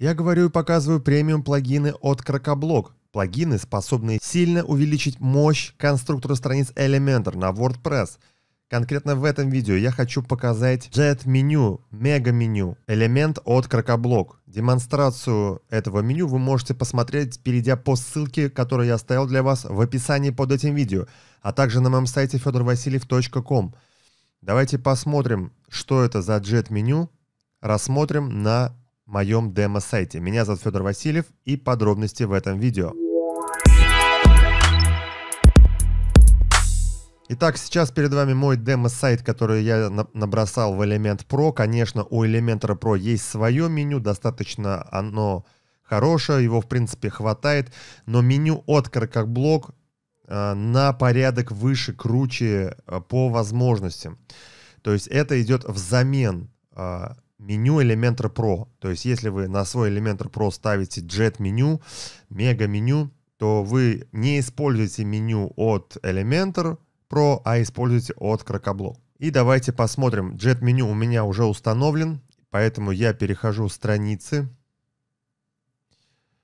Я говорю и показываю премиум плагины от Крокоблок. Плагины, способные сильно увеличить мощь конструктора страниц Elementor на WordPress. Конкретно в этом видео я хочу показать Jet меню, мега меню, элемент от Крокоблок. Демонстрацию этого меню вы можете посмотреть, перейдя по ссылке, которую я оставил для вас в описании под этим видео, а также на моем сайте fedorvasiliev.com. Давайте посмотрим, что это за Jet меню, рассмотрим на моем демо-сайте. Меня зовут Федор Васильев и подробности в этом видео. Итак, сейчас перед вами мой демо-сайт, который я набросал в Element Pro. Конечно, у Elementor Pro есть свое меню, достаточно оно хорошее, его в принципе хватает, но меню от как блок э, на порядок выше, круче э, по возможностям. То есть это идет взамен э, меню Elementor Pro. То есть, если вы на свой Elementor Pro ставите Jet меню, Mega меню, то вы не используете меню от Elementor Pro, а используете от Крокоблок. И давайте посмотрим. Jet меню у меня уже установлен, поэтому я перехожу страницы.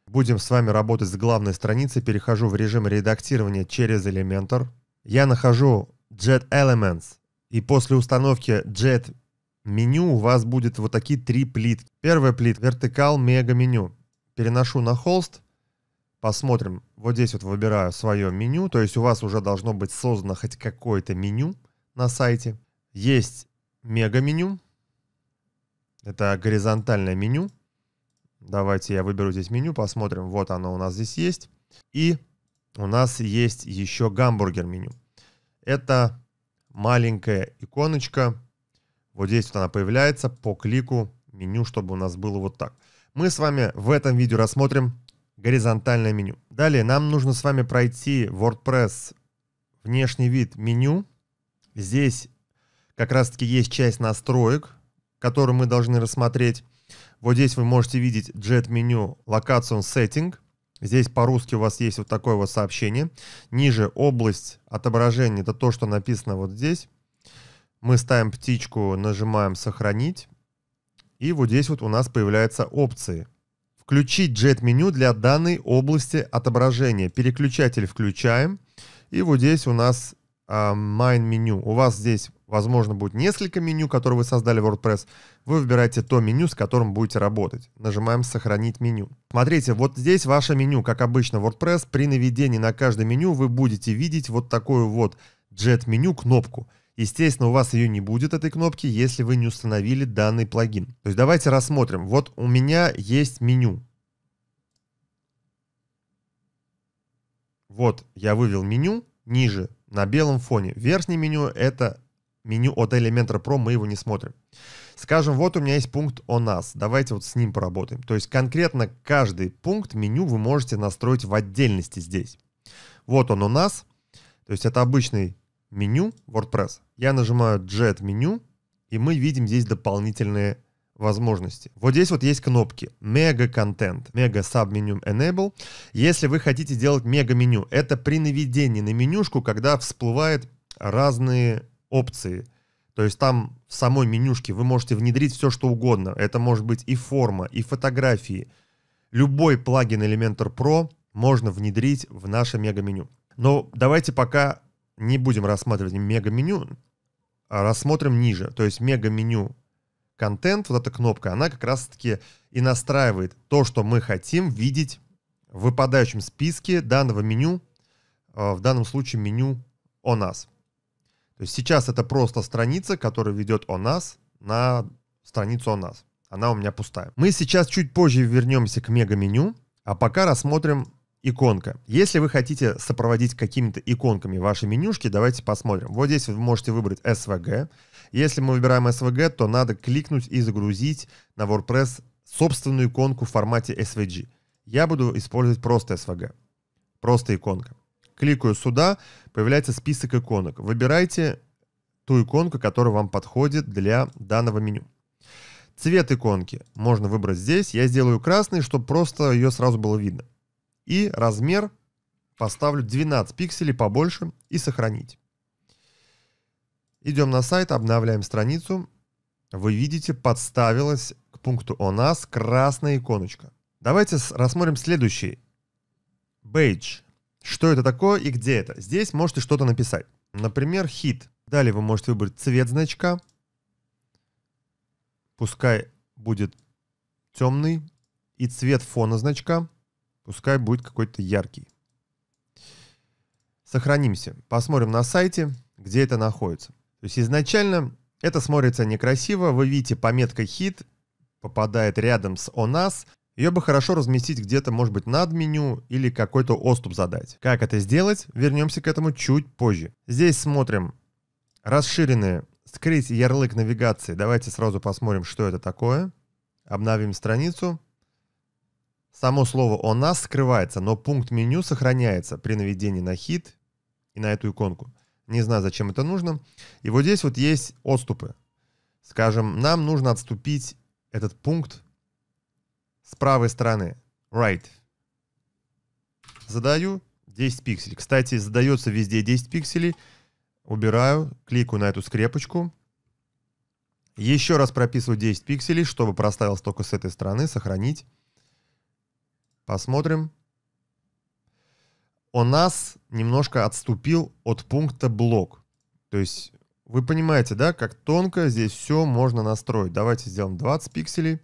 Будем с вами работать с главной страницы. Перехожу в режим редактирования через Elementor. Я нахожу Jet Elements. И после установки Jet меню у вас будет вот такие три плитки. Первая плитка вертикал мега меню. Переношу на холст, посмотрим. Вот здесь вот выбираю свое меню, то есть у вас уже должно быть создано хоть какое-то меню на сайте. Есть мега меню, это горизонтальное меню. Давайте я выберу здесь меню, посмотрим. Вот оно у нас здесь есть. И у нас есть еще гамбургер меню. Это маленькая иконочка, вот здесь вот она появляется по клику меню, чтобы у нас было вот так. Мы с вами в этом видео рассмотрим горизонтальное меню. Далее нам нужно с вами пройти WordPress внешний вид меню. Здесь как раз таки есть часть настроек, которую мы должны рассмотреть. Вот здесь вы можете видеть Jet меню Location Setting. Здесь по-русски у вас есть вот такое вот сообщение. Ниже область отображения, это то, что написано вот здесь. Мы ставим птичку, нажимаем «Сохранить». И вот здесь вот у нас появляются опции. Включить JET-меню для данной области отображения. Переключатель включаем. И вот здесь у нас э, меню. У вас здесь, возможно, будет несколько меню, которые вы создали в WordPress. Вы выбираете то меню, с которым будете работать. Нажимаем «Сохранить меню». Смотрите, вот здесь ваше меню. Как обычно в WordPress, при наведении на каждое меню вы будете видеть вот такую вот JET-меню кнопку – Естественно, у вас ее не будет, этой кнопки, если вы не установили данный плагин. То есть давайте рассмотрим. Вот у меня есть меню. Вот я вывел меню ниже на белом фоне. Верхнее меню это меню от Elementor Pro, мы его не смотрим. Скажем, вот у меня есть пункт «О нас». Давайте вот с ним поработаем. То есть конкретно каждый пункт меню вы можете настроить в отдельности здесь. Вот он у нас. То есть это обычный меню WordPress, я нажимаю Jet меню, и мы видим здесь дополнительные возможности. Вот здесь вот есть кнопки Mega Content, Mega саб меню enable. Если вы хотите делать мега меню, это при наведении на менюшку, когда всплывают разные опции. То есть там в самой менюшке вы можете внедрить все, что угодно. Это может быть и форма, и фотографии. Любой плагин Elementor Pro можно внедрить в наше мега меню. Но давайте пока не будем рассматривать мега-меню, а рассмотрим ниже. То есть мега-меню контент, вот эта кнопка, она как раз-таки и настраивает то, что мы хотим видеть в выпадающем списке данного меню, э, в данном случае меню «О нас». То есть сейчас это просто страница, которая ведет «О нас» на страницу «О нас». Она у меня пустая. Мы сейчас чуть позже вернемся к мега-меню, а пока рассмотрим иконка. Если вы хотите сопроводить какими-то иконками ваши менюшки, давайте посмотрим. Вот здесь вы можете выбрать SVG. Если мы выбираем SVG, то надо кликнуть и загрузить на WordPress собственную иконку в формате SVG. Я буду использовать просто SVG. Просто иконка. Кликаю сюда, появляется список иконок. Выбирайте ту иконку, которая вам подходит для данного меню. Цвет иконки можно выбрать здесь. Я сделаю красный, чтобы просто ее сразу было видно и размер поставлю 12 пикселей побольше и сохранить. Идем на сайт, обновляем страницу. Вы видите, подставилась к пункту «О нас» красная иконочка. Давайте рассмотрим следующий. Бейдж. Что это такое и где это? Здесь можете что-то написать. Например, хит. Далее вы можете выбрать цвет значка. Пускай будет темный. И цвет фона значка. Пускай будет какой-то яркий. Сохранимся. Посмотрим на сайте, где это находится. То есть изначально это смотрится некрасиво. Вы видите, пометка хит попадает рядом с «О нас». Ее бы хорошо разместить где-то, может быть, над меню или какой-то отступ задать. Как это сделать? Вернемся к этому чуть позже. Здесь смотрим расширенные. Скрыть ярлык навигации. Давайте сразу посмотрим, что это такое. Обновим страницу. Само слово у нас» скрывается, но пункт меню сохраняется при наведении на хит и на эту иконку. Не знаю, зачем это нужно. И вот здесь вот есть отступы. Скажем, нам нужно отступить этот пункт с правой стороны. Right. Задаю 10 пикселей. Кстати, задается везде 10 пикселей. Убираю, кликаю на эту скрепочку. Еще раз прописываю 10 пикселей, чтобы проставилось только с этой стороны, сохранить. Посмотрим. Он нас немножко отступил от пункта блок. То есть вы понимаете, да, как тонко здесь все можно настроить. Давайте сделаем 20 пикселей.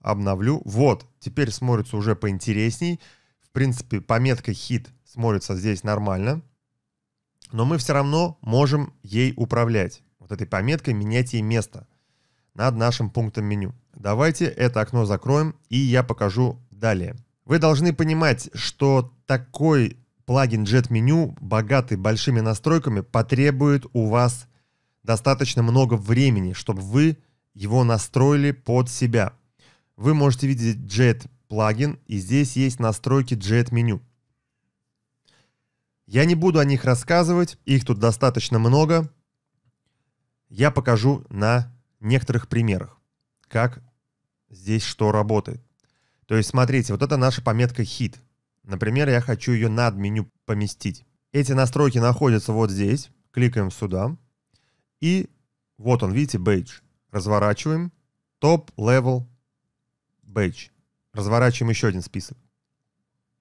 Обновлю. Вот, теперь смотрится уже поинтересней. В принципе, пометка хит смотрится здесь нормально. Но мы все равно можем ей управлять. Вот этой пометкой менять ей место над нашим пунктом меню. Давайте это окно закроем, и я покажу Далее. Вы должны понимать, что такой плагин JetMenu, богатый большими настройками, потребует у вас достаточно много времени, чтобы вы его настроили под себя. Вы можете видеть Jet плагин, и здесь есть настройки Jet меню. Я не буду о них рассказывать, их тут достаточно много. Я покажу на некоторых примерах, как здесь что работает. То есть, смотрите, вот это наша пометка хит. Например, я хочу ее над меню поместить. Эти настройки находятся вот здесь. Кликаем сюда. И вот он, видите, бейдж. Разворачиваем. Top Level Badge. Разворачиваем еще один список.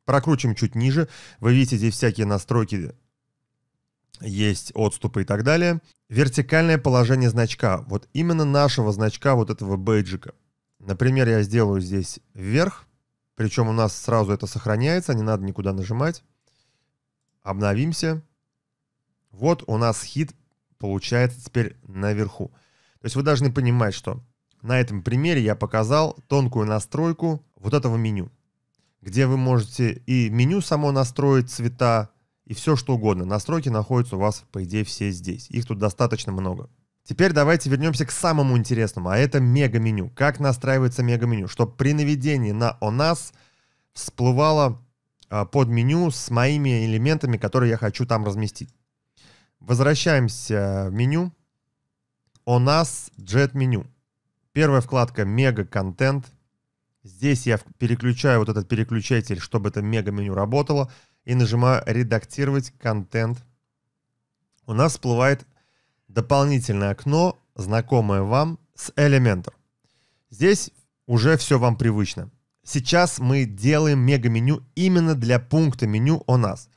Прокручиваем чуть ниже. Вы видите здесь всякие настройки, есть отступы и так далее. Вертикальное положение значка. Вот именно нашего значка, вот этого бейджика. Например, я сделаю здесь вверх, причем у нас сразу это сохраняется, не надо никуда нажимать. Обновимся. Вот у нас хит получается теперь наверху. То есть вы должны понимать, что на этом примере я показал тонкую настройку вот этого меню, где вы можете и меню само настроить, цвета, и все что угодно. Настройки находятся у вас, по идее, все здесь. Их тут достаточно много. Теперь давайте вернемся к самому интересному, а это мега-меню. Как настраивается мега-меню? Чтобы при наведении на «О нас» всплывало а, под меню с моими элементами, которые я хочу там разместить. Возвращаемся в меню. «О нас» Jet меню. Первая вкладка «Мега-контент». Здесь я переключаю вот этот переключатель, чтобы это мега-меню работало, и нажимаю «Редактировать контент». У нас всплывает дополнительное окно, знакомое вам с Elementor. Здесь уже все вам привычно. Сейчас мы делаем мега-меню именно для пункта меню у нас».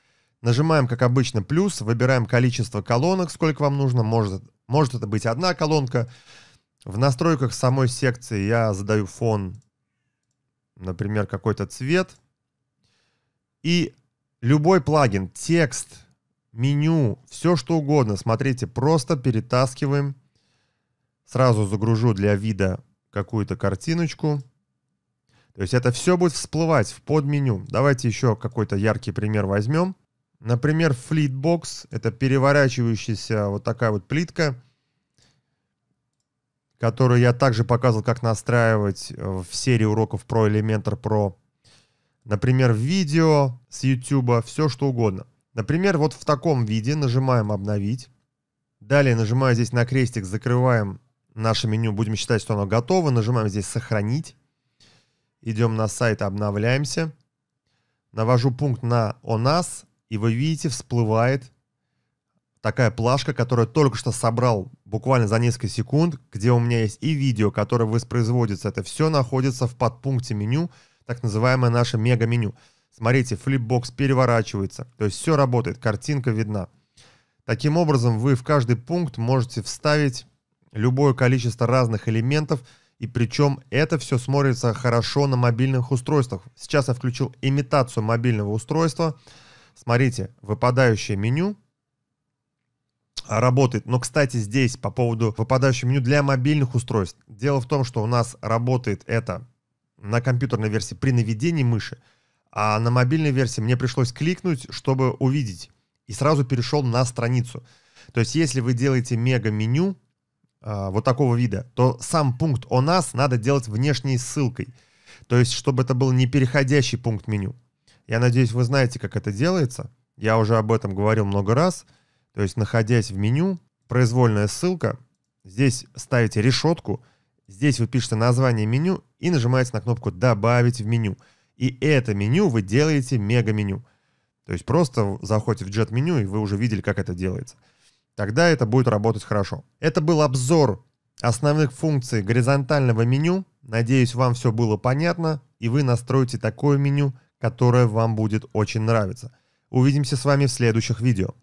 Нажимаем, как обычно, плюс, выбираем количество колонок, сколько вам нужно. Может, может это быть одна колонка. В настройках самой секции я задаю фон, например, какой-то цвет. И любой плагин, текст, меню, все что угодно. Смотрите, просто перетаскиваем. Сразу загружу для вида какую-то картиночку. То есть это все будет всплывать в подменю. Давайте еще какой-то яркий пример возьмем. Например, Fleetbox — это переворачивающаяся вот такая вот плитка, которую я также показывал, как настраивать э, в серии уроков про Elementor Pro. Например, видео с YouTube, все что угодно. Например, вот в таком виде нажимаем «Обновить». Далее, нажимаю здесь на крестик, закрываем наше меню. Будем считать, что оно готово. Нажимаем здесь «Сохранить». Идем на сайт «Обновляемся». Навожу пункт на «О нас», и вы видите, всплывает такая плашка, которую только что собрал буквально за несколько секунд, где у меня есть и видео, которое воспроизводится. Это все находится в подпункте меню, так называемое наше мега-меню. Смотрите, флипбокс переворачивается, то есть все работает, картинка видна. Таким образом, вы в каждый пункт можете вставить любое количество разных элементов, и причем это все смотрится хорошо на мобильных устройствах. Сейчас я включил имитацию мобильного устройства. Смотрите, выпадающее меню работает. Но, кстати, здесь по поводу выпадающего меню для мобильных устройств. Дело в том, что у нас работает это на компьютерной версии при наведении мыши – а на мобильной версии мне пришлось кликнуть, чтобы увидеть. И сразу перешел на страницу. То есть, если вы делаете мега-меню э, вот такого вида, то сам пункт «О нас» надо делать внешней ссылкой. То есть, чтобы это был не переходящий пункт меню. Я надеюсь, вы знаете, как это делается. Я уже об этом говорил много раз. То есть, находясь в меню, произвольная ссылка, здесь ставите решетку, здесь вы пишете название меню и нажимаете на кнопку «Добавить в меню». И это меню вы делаете мега-меню. То есть просто заходите в джет-меню, и вы уже видели, как это делается. Тогда это будет работать хорошо. Это был обзор основных функций горизонтального меню. Надеюсь, вам все было понятно, и вы настроите такое меню, которое вам будет очень нравиться. Увидимся с вами в следующих видео.